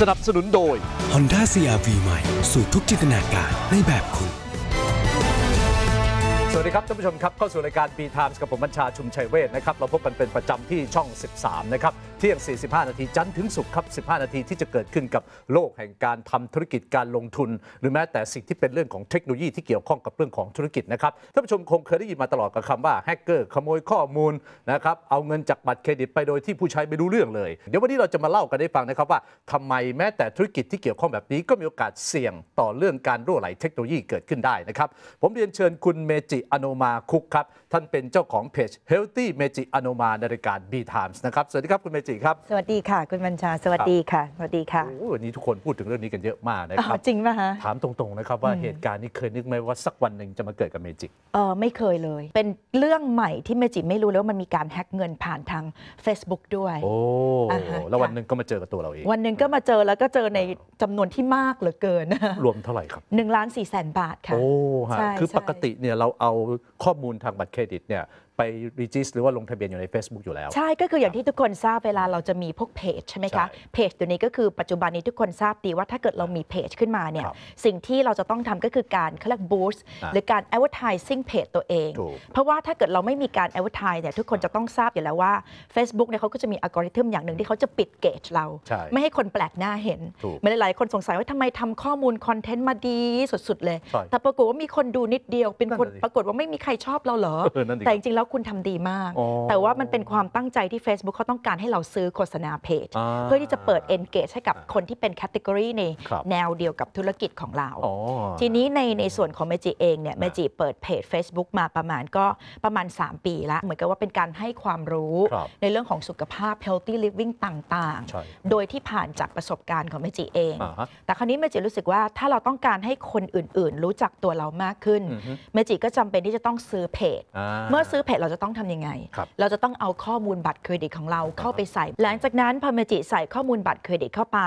สนับสนุนโดย Honda CRV ใหม่ สู่ทุกจินตนาการ ในแบบคุณ สวัสดีครับท่านผู้ชมครับเข้าสู่รายการ B Times กับผม บัญชาชุมชัยเวชนะครับเราพบกันเป็นประจำที่ช่อง 13 นะครับเที่ยง45 นาทีจันทร์ถึงศุกร์ครับ 15 นาทีที่จะเกิดขึ้นกับโลกแห่งการทำธุรกิจการลงทุน หรือแม้แต่สิ่งที่เป็นเรื่องของเทคโนโลยีที่เกี่ยวข้องกับเรื่องของธุรกิจนะครับท่านผู้ชมคงเคยได้ยินมาตลอดกับคำว่าแฮกเกอร์ขโมยข้อมูลนะครับ เอาเงินจากบัตรเครดิตไปโดยที่ผู้ใช้ไม่รู้เรื่องเลย เดี๋ยววันนี้เราจะมาเล่ากันได้ฟังนะครับว่าทำไมแม้แต่ธุรกิจที่เกี่ยวข้องแบบนี้ ก็มีโอกาสเสี่ยงต่อเรื่องการรั่วไหลเทคโนโลยีเกิดขึ้นได้นะครับผมเรียนเชิญคุณเมจิอโนมาคุกครับท่านเป็นเจ้าของเพจ Healthy Meji Anoma นาฬิกา B Times นะครับสวัสดีครับคุณเมจิศรีครับสวัสดีค่ะคุณบัญชาสวัสดีค่ะสวัสดีค่ะวันนี้ทุกคนพูดถึงเรื่องนี้กันเยอะมากนะครับจริงปหะฮะถามตรงๆนะครับว่าเหตุการณ์นี้เคยนึกไหมว่าสักวันหนึ่งจะมาเกิดกับเมจิเออไม่เคยเลย เป็นเรื่องใหม่ที่เมจิไม่รู้แล้วว่ามันมีการแฮกเงินผ่านทาง Facebook ด้วยโอ้แล้ววันหนึ่งก็มาเจอกับตัวเราเองวันหนึ่งก็มาเจอแล้วก็เจอในจำนวนที่มากเหลือเกิน รวมเท่าไหร่ครับ1ล้านสี่แสนบาทค่ะโอ้คือปกติเนี่ยเราเอาข้อมูลทางบัตรเครดิตเนี่ยไปรีจิสหรือว่าลงทะเบียนอยู่ใน Facebook อยู่แล้ว ใช่ ก็คืออย่างที่ทุกคนทราบเวลาเราจะมีพวกเพจใช่ไหมคะเพจตัวนี้ก็คือปัจจุบันนี้ ทุกคนทราบดีว่าถ้าเกิดเรามีเพจขึ้นมาเนี่ยสิ่งที่เราจะต้องทำก็คือการเขาเรียกบูสต์หรือการเอวอร์ทายซิ่งเพจตัวเอง เพราะว่าถ้าเกิดเราไม่มีการดเวอร์ทายเนี่ยทุกคนจะต้องทราบอยู่แล้วว่า Facebook เนี่ยเขาก็จะมีอัลกอริทึมอย่างหนึ่งที่เขาจะปิดเกจเรา ไม่ให้คนแปลกหน้าเห็นมัหลายคนสงสัยว่าทำไมทำข้อมูลคอนเทนต์มาดีสุดๆเลย แต่ปรากฏว่ามีคนดูนิดเดียว เป็นคนปรากฏว่าไม่มีใครชอบเราเหรอ แต่จริงๆแล้วคุณทำดีมากแต่ว่ามันเป็นความตั้งใจที่ Facebook เขาต้องการให้เราซื้อโฆษณาเพจ เพื่อที่จะเปิด engage ให้กับคนที่เป็นแคตตากรีในแนวเดียวกับธุรกิจของเรา ทีนี้ในในส่วนของเมจิเองเนี่ยเมจิเปิดเพจ Facebook มาประมาณก็ประมาณ 3 ปีละเหมือนกับว่าเป็นการให้ความรู้ในเรื่องของสุขภาพ healthy living ต่างๆ โดยที่ผ่านจากประสบการณ์ของเมจิเอง แต่คราวนี้เมจิรู้สึกว่าถ้าเราต้องการให้คนอื่นๆรู้จักตัวเรามากขึ้นเมจิก็จำเป็นที่จะต้องซื้อเพจ เมื่อซื้อเพจเราจะต้องทํำยังไง เราจะต้องเอาข้อมูลบัตรเครดิตของเราเข้าไปใส่ หลังจากนั้นพอเมจิใส่ข้อมูลบัตรเครดิตเข้าไป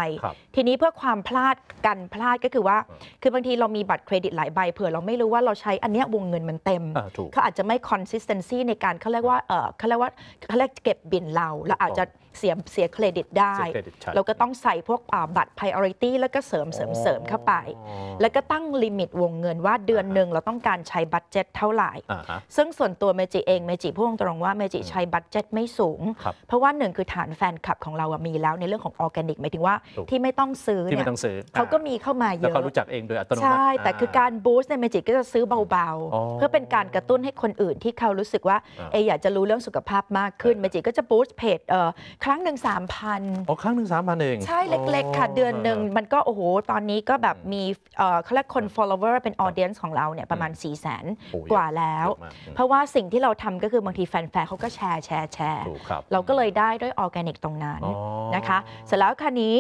ทีนี้เพื่อความพลาดกันพลาดก็คือว่า คือบางทีเรามีบัตรเครดิตหลายใบเผื่อเราไม่รู้ว่าเราใช้อันนี้วงเงินมันเต็ม เขาอาจจะไม่ consistency ในการเขาเรียกว่าเขาเรียกว่า เขาเรียกเก็บบินเราเราอาจจะเสียเสียเครดิตได้ เราก็ต้องใส่พวกบัตร priority แล้วก็เสริมเสริมเสริมเข้าไป แล้วก็ตั้งลิมิตวงเงินว่าเดือนหนึ่งเราต้องการใช้บัตเจ็ตเท่าไหร่ ซึ่งส่วนตัวเมจิเอง เมจิพูดตรงว่าเมจิใช้บัตเจ็ตไม่สูง เพราะว่าหนึ่งคือฐานแฟนคลับของเรามีแล้วในเรื่องของออร์แกนิกหมายถึงว่าที่ไม่ต้องซื้อที่เนี่ไม่ยต้องซื้อเขาก็มีเข้ามาเยอะแล้วเขารู้จักเองโดยอัตโนมัติใช่แต่คือการบูสต์ในเมจิก็จะซื้อเบาๆเพื่อเป็นการกระตุ้นให้คนอื่นที่เขารู้สึกว่าเอออยากจะรู้เรื่องสุขภาพมากขึ้นเมจิก็จะบูสต์เพจเอ่อครั้งหนึ่งสามพันอ๋อ ครั้งหนึ่งสามพันเองใช่ เล็กๆ ค่ะ เดือนหนึ่งมันก็ โอ้โห ตอนนี้ก็แบบมีเขาเรียกคน follower เป็น audience ของเราเนี่ยประมาณ4ี่แสนกว่าแล้ว เพราะว่าสิ่งที่เราทำก็คือบางทีแฟนๆเขาก็แชร์แชร์แชร์เราก็เลยได้ด้วยออร์แกนิกตรงนั้นนะคะเสร็จแล้วคันนี้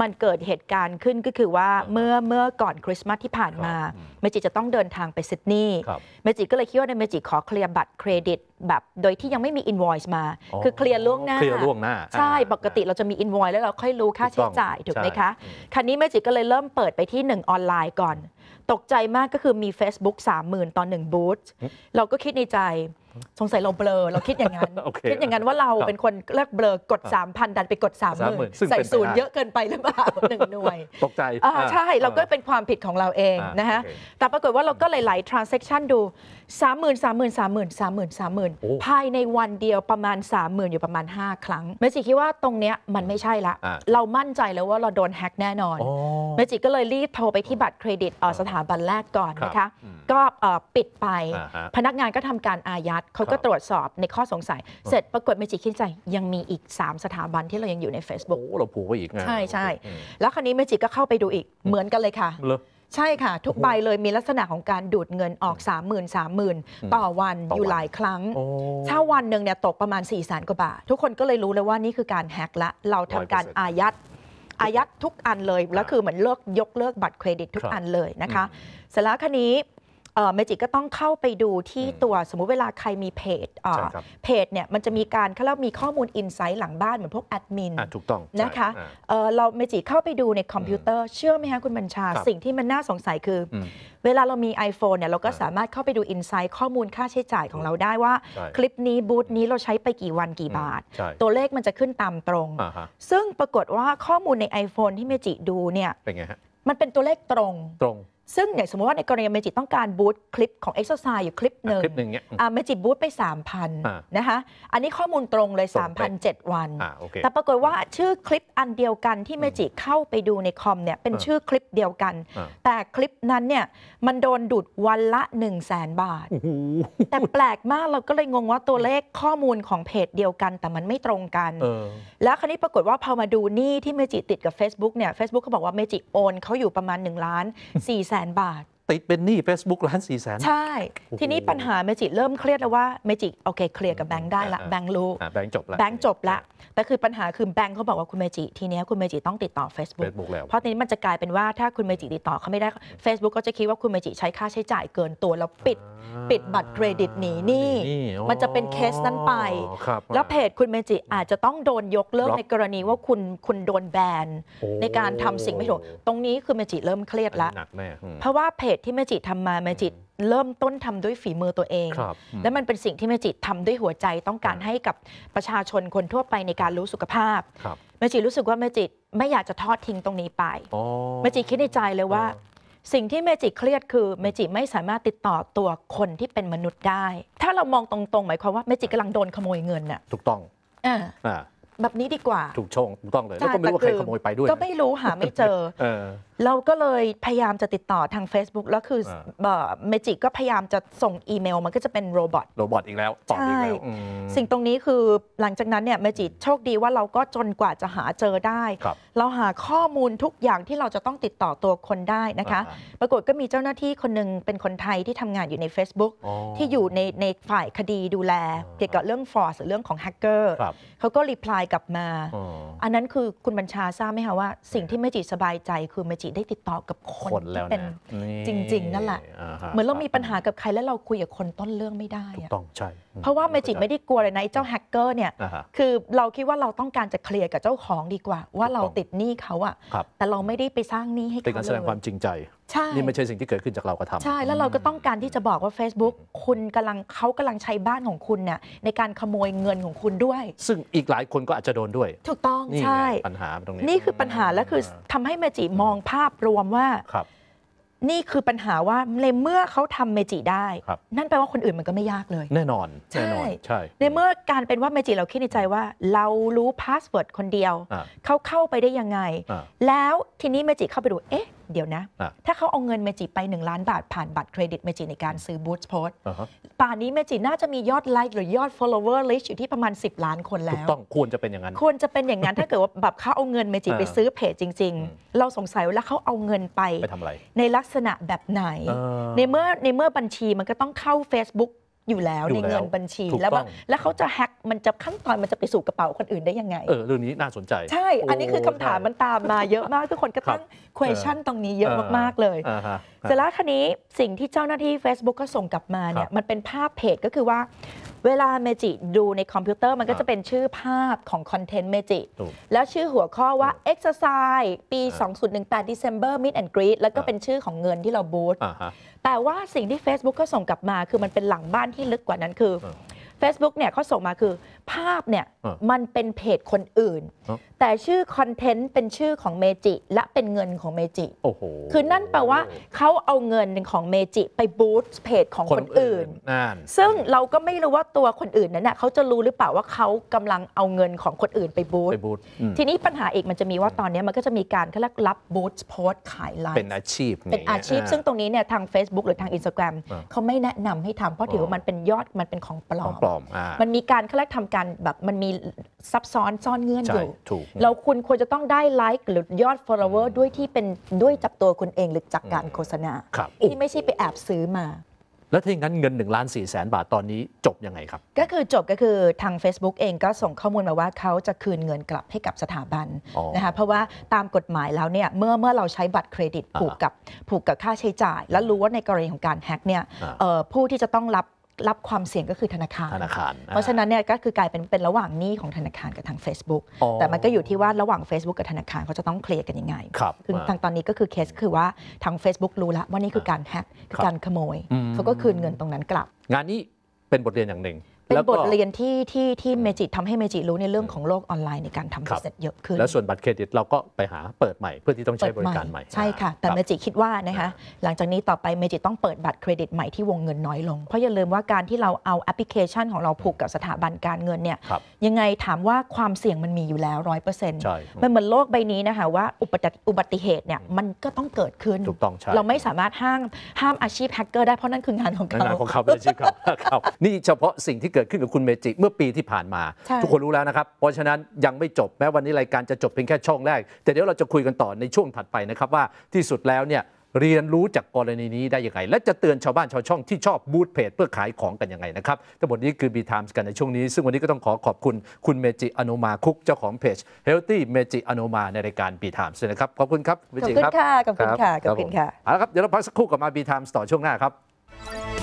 มันเกิดเหตุการณ์ขึ้นก็คือว่าเมื่อเมื่อก่อนคริสต์มาสที่ผ่านมา เมจิจะต้องเดินทางไปซิดนีย์เมจิก็เลยคิดว่าในเมจิขอเคลียร์บัตรเครดิตแบบ โดยที่ยังไม่มีอินวอยซ์มา คือเคลียร์ล่วงหน้าเคลียร์ล่วงหน้า ใช่ ปกติเราจะมีอินวอยซ์แล้วเราค่อยรู้ค่าใช้จ่ายถูกไหมคะคันนี้เมจิก็เลยเริ่มเปิดไปที่หนึ่งออนไลน์ก่อนตกใจมากก็คือมี Facebook 30,000ตอนหนึ่งบูธเราก็คิดในใจสงสัยเราเบลอ เราคิดอย่างนั้นคคิดอย่างนั้นว่าเราเป็นคนเลอกเบลอกด 3 0 0นดันไปกด3หมื่นใส่ศูนย์เยอะเกินไปหรือเปล่าหนึ่งหน่วย ตกใจอ่าใช่ เราก็เป็นความผิดของเราเองนะฮะ แต่ปรากฏว่าเราก็หลายๆ transaction ดู 30,000มื่นสามหมื่นสามหมื่นภายในวันเดียวประมาณ 30,000 อยู่ประมาณ 5 ครั้ง เมจิคิดว่าตรงเนี้ยมันไม่ใช่ละ เรามั่นใจแล้วว่าเราโดนแฮ็กแน่นอนเมจิก็เลยรีบโทรไปที่บัตรเครดิตสถาบันแรกก่อนนะคะก็ปิดไป พนักงานก็ทำการอายัดเขาก็ตรวจสอบในข้อสงสัย เสร็จปรากฏเมจิคิดใจยังมีอีก 3 สถาบันที่เรายังอยู่ใน Facebook โอ้ เราผูกไปอีกใช่ใช่แล้วคราวนี้เมจิก็เข้าไปดูอีกเหมือนกันเลยค่ะใช่ค่ะ ทุกใบเลยมีลักษณะของการดูดเงินออก 3 0 0 0 0ื่นสามหมื่นต่อวันอยู่หลายครั้งเชาวันหนึ่งเนี่ยตกประมาณ4ี่แสนกว่าบาท ทุกคนก็เลยรู้เลยว่านี่คือการแฮกละเราทำการอายัดอายัดทุกอันเลยแล้วคือเหมือนเลิกยกเลิกบัตรเครดิตทุกอันเลยนะคะเสร็จแล้วคันนี้เมจิกก็ต้องเข้าไปดูที่ตัวสมมุติเวลาใครมีเพจเพจเนี่ยมันจะมีการเขาเรียมีข้อมูลอินไซต์หลังบ้านเหมือนพวกแอดมินถูกต้องนะคะ เราเมจิเข้าไปดูในคอมพิวเตอร์เชื่อไหมคะคุณบัญชา สิ่งที่มันน่าสงสัยคือ เวลาเรามี iPhone เนี่ยเราก็สามารถเข้าไปดูอินไซต์ข้อมูลค่าใช้จ่ายของเราได้ว่าคลิปนี้ บูธนี้เราใช้ไปกี่วันกี่บาท ตัวเลขมันจะขึ้นตามตรง ซึ่งปรากฏว่าข้อมูลใน iPhone ที่เมจิดูเนี่ยเป็นไงฮะมันเป็นตัวเลขตรงตรงซึ่งอย่างสมมติว่าในกรณีเมจิต้องการบูตคลิปของเอ็กซ์ไซ์อยู่คลิปหนึ่งคลิปหนึ่งเนี้ยอ่าเมจิบูตไป 3,000 นะคะอันนี้ข้อมูลตรงเลย3,007วัน แต่ปรากฏว่าชื่อคลิปอันเดียวกันที่เมจิเข้าไปดูในคอมเนี่ยเป็นชื่อคลิปเดียวกัน แต่คลิปนั้นเนี่ยมันโดนดูดวันละ1 0 0 0 0แสนบาท แต่แปลกมากเราก็เลยงงว่าตัวเลขข้อมูลของเพจเดียวกัน แต่มันไม่ตรงกันแล้วคราวนี้ปรากฏว่าพอมาดูนี่ที่เมจิติดกับ Facebook เนี่ยเฟซบุ๊กเขาบอกว่าเมจิโอนเขาอยู่ประมาณ1ล้าน4แสแสนบาทติดเป็นหนี้ Facebook ล้านสี่แสนใช่ ทีนี้ปัญหาเมจิเริ่มเครียดแล้วว่าเมจิโอเคเคลียร์กับแบงค์ได้ละแบงค์รู้แบงค์จบละแบงค์จบละแต่คือปัญหาคือแบงค์เขาบอกว่าคุณเมจิทีนี้คุณเมจิต้องติดต่อ Facebook เพราะทีนี้มันจะกลายเป็นว่าถ้าคุณเมจิติดต่อเขาไม่ได้ Facebook ก็จะคิดว่าคุณเมจิใช้ค่าใช้จ่ายเกินตัวแล้วปิดปิดบัตรเครดิตหนีหนี้มันจะเป็นเคสนั้นไปแล้วเพจคุณเมจิอาจจะต้องโดนยกเลิกในกรณีว่าคุณคุณโดนแบนในการทำสิ่งไม่ถูกตรงนี้คือเมจิเริ่มเครียดละเพราะว่าเพจดที่แม่จิทำมาแม่จิเริ่มต้นทำด้วยฝีมือตัวเอง และมันเป็นสิ่งที่แม่จิทำด้วยหัวใจต้องการให้กับประชาชนคนทั่วไปในการรู้สุขภาพแม่จิรู้สึกว่าแม่จิไม่อยากจะทอดทิ้งตรงนี้ไปแม่จิคิดในใจเลยว่า สิ่งที่เมจิเครียดคือเมจิไม่สามารถติดต่อตัวคนที่เป็นมนุษย์ได้ ถ้าเรามองตรงๆหมายความว่า เมจิกำลังโดนขโมยเงินน่ะ ถูกต้องอ่าแบบนี้ดีกว่าถูกชงถูกต้องเลยแล้วก็ไม่รู้ใครขโมยไปด้วย ก็ไม่รู้หาไม่เจอเราก็เลยพยายามจะติดต่อทาง Facebook แล้วคือเมจิกก็พยายามจะส่งอีเมล มันก็จะเป็นโรบอทโรบอทอีกแล้วตอบอีกแล้วสิ่งตรงนี้คือหลังจากนั้นเนี่ยเมจิโชคดีว่าเราก็จนกว่าจะหาเจอได้ เราหาข้อมูลทุกอย่างที่เราจะต้องติดต่อตัวคนได้นะคะ ปรากฏก็มีเจ้าหน้าที่คนหนึ่งเป็นคนไทยที่ทำงานอยู่ใน Facebook ที่อยู่ในในฝ่ายคดีดูแลเกี่ยวกับเรื่องฟอร์สหรือเรื่องของแฮกเกอร์เขาก็รีプライกลับมาอันนั้นคือคุณบัญชาทราบไหมคะว่า สิ่งที่เมจิสบายใจคือเมจิิได้ติดต่อกับคนคนที่เป็นนจริงๆ นั่นแหละ เหมือนเรา มีปัญหากับใครแล้วเราคุยกับคนต้นเรื่องไม่ได้ต้องใช่เพราะว่าเมจิไม่ได้กลัวเลยนะไอ้เจ้าแฮกเกอร์เนี่ยคือเราคิดว่าเราต้องการจะเคลียร์กับเจ้าของดีกว่า ว่าเราติดหนี้เขาอะแต่เราไม่ได้ไปสร้างหนี้ให้เขาเลยเ็นการแสดงความจริง ใจใช่นี่ไม่ใช่สิ่งที่เกิดขึ้นจากเรากระทำใช่ แล้วเราก็ต้องการที่จะบอกว่า Facebook คุณกำลังเขากำลังใช้บ้านของคุณเนี่ยในการขโมยเงินของคุณด้วย ซึ่งอีกหลายคนก็อาจจะโดนด้วย ถูกต้องใช่ปัญหาตรงนี้ นี่คือปัญหาและคือทำให้เมจิมองภาพรวมว่า ครับ นี่คือปัญหาว่าในเมื่อเขาทำเมจิ ได้ครับนั่นแปลว่าคนอื่นมันก็ไม่ยากเลย แน่นอนใช่แน่นอนใช่ ในเมื่อการเป็นว่าเมจิ เราคิดในใจว่า เรารู้พาสเวิร์ดคนเดียว เขาเข้าไปได้ยังไง แล้วทีนี้เมจิเข้าไปดู เอ๊ะเดี๋ยวนะ ถ้าเขาเอาเงินเมจิไป 1 ล้านบาทผ่านบัตรเครดิตเมจิในการซื้อบูธโพสป่านนี้เมจิน่าจะมียอดไลค์หรือยอด follower list อยู่ที่ประมาณ 10 ล้านคนแล้วต้อง ควรจะเป็นอย่างนั้น ควรจะเป็นอย่างนั้น ถ้าเกิดว่าแบบเขาเอาเงินเมจิไปซื้อเพจจริง ๆ เราสงสัยว่าแล้วเขาเอาเงินไป ไปทำอะไร ในลักษณะแบบไหน ในเมื่อในเมื่อบัญชีมันก็ต้องเข้า Facebook อยู่แล้วในเงินบัญชีแล้วว่าแล้วเขาจะแฮกมันจะขั้นตอนมันจะไปสู่กระเป๋าคนอื่นได้ยังไง เออเรื่องนี้น่าสนใจ ใช่ อันนี้คือคำถามมันตามมาเยอะมาก ทุกคนก็ตั้ง question ตรงนี้เยอะมากๆเลยสร็จแล้วคันนี้สิ่งที่เจ้าหน้าที่ Facebook ก็ส่งกลับมาเนี่ยมันเป็นภาพเพจก็คือว่า เวลาเมจิดูในคอมพิวเตอร์มันก็จะเป็นชื่อภาพของคอนเทนต์เมจิแล้วชื่อหัวข้อว่า Exercise ปี 2018 December Meet and Greet แล้วก็เป็นชื่อของเงินที่เราบูตแต่ว่าสิ่งที่ Facebook ก็ส่งกลับมา คือมันเป็นหลังบ้านที่ลึกกว่านั้นคือ Facebook เนี่ยเขาส่งมาคือภาพเนี่ยมันเป็นเพจคนอื่น แต่ชื่อคอนเทนต์เป็นชื่อของเมจิและเป็นเงินของเมจิโอ้โหคือนั่นแปลว่าเขาเอาเงินของเมจิไปบูสต์เพจของคนอื่นนั่นซึ่งเราก็ไม่รู้ว่าตัวคนอื่นนั้นเน่ยเขาจะรู้หรือเปล่าว่าเขากำลังเอาเงินของคนอื่นไปบูสต์ธทีนี้ปัญหาอีกมันจะมีว่าตอนนี้มันก็จะมีการเขาเรียกรับบูสต์โพสต์ขายไลฟ์เป็นอาชีพเป็นอาชีพ ซึ่งตรงนี้เนี่ยทาง Facebook หรือทาง Instagram มเขาไม่แนะนำให้ทำเพราะถือว่ามันเป็นยอดมันเป็นของปลอมมันมีการเขาเรียกทำการแบบมันมีซับซ้อนซ่อนเงื่อนอยู่เราคุณควรจะต้องได้ไลค์หรือยอด follower ด้วยที่เป็นด้วยจับตัวคุณเองหรือจากการโฆษณาที่ไม่ใช่ไปแอบซื้อมา แล้วถ้าอย่างนั้นเงิน1นึ่งล้านสี่แสนบาทตอนนี้จบยังไงครับ ก็คือจบก็คือทาง Facebook เองก็ส่งข้อมูลมาว่าเขาจะคืนเงินกลับให้กับสถาบันนะคะเพราะว่าตามกฎหมายแล้วเนี่ยเมื่อเมื่อเราใช้บัตรเครดิตผูกกับผูกกับค่าใช้จ่าย และรู้ว่าในกรณีของการแฮกเนี่ยผู้ที่จะต้องรับรับความเสี่ยงก็คือธนาคารธนาคาร เพราะฉะนั้นเนี่ยก็คือกลายเป็นเป็นระหว่างหนี้ของธนาคารกับทาง Facebook แต่มันก็อยู่ที่ว่าระหว่าง Facebook กับธนาคารเขาจะต้องเคลียร์กันยังไงครับคือทางตอนนี้ก็คือเคสคือว่าทาง Facebook รู้ละว่านี่คือการแฮกคือการขโมย เขาก็คืนเงินตรงนั้นกลับ งานนี้เป็นบทเรียนอย่างหนึ่งเป็นบทเรียนที่ที่ที่เมจิทำให้เมจิรู้ในเรื่องของโลก ออนไลน์ในการทำบิสเนจเยอะขึ้น และส่วนบัตรเครดิตเราก็ไปหาเปิดใหม่ เพื่อที่ต้องใช้บริการใหม่ ใช่ค่ะ แต่เมจิคิดว่านะคะ หลังจากนี้ต่อไปเมจิต้องเปิดบัตรเครดิตใหม่ที่วงเงินน้อยลง เพราะอย่าลืมว่าการที่เราเอาแอปพลิเคชันของเราผูกกับสถาบันการเงินเนี่ยยังไงถามว่าความเสี่ยงมันมีอยู่แล้วร้อยเปอร์เซ็นต์มันเหมือนโลกใบนี้นะคะว่าอุบัติเหตุเนี่ยมันก็ต้องเกิดขึ้นถูกต้องใช่เราไม่สามารถห้ามห้ามอาชีพแฮกเกอร์ได้เพราะนั่นคืองานของเขางานของเขาเป็นอาชีพเขานี่เฉพาะสิ่งที่เกิดขึ้นกับคุณเมจิ เมื่อปีที่ผ่านมา ทุกคนรู้แล้วนะครับ เพราะฉะนั้นยังไม่จบ แม้วันนี้รายการจะจบเพียงแค่ช่องแรกแต่เดี๋ยวเราจะคุยกันต่อในช่วงถัดไปนะครับ ว่าที่สุดแล้วเนี่ยเรียนรู้จากกรณีนี้ได้ยังไงและจะเตือนชาวบ้านชาวช่อง ที่ชอบบูธเพจเพื่อขายของกันยังไงนะครับทั้งหมดนี้คือ B Times กันในช่วงนี้ซึ่งวันนี้ก็ต้องขอขอบคุณคุณเมจิอนุมาคุกเจ้าของเพจ Healthy เมจิอนุมาในรายการ B Times ์นะครับขอบคุณครับเมจิครับขอบคุณค่ะขอบคุณค่ะขอบคุณค่ะเอาละครับ เดี๋ยวเราพักสักครู่กับมา B Times ต่อช่วงหน้าครับ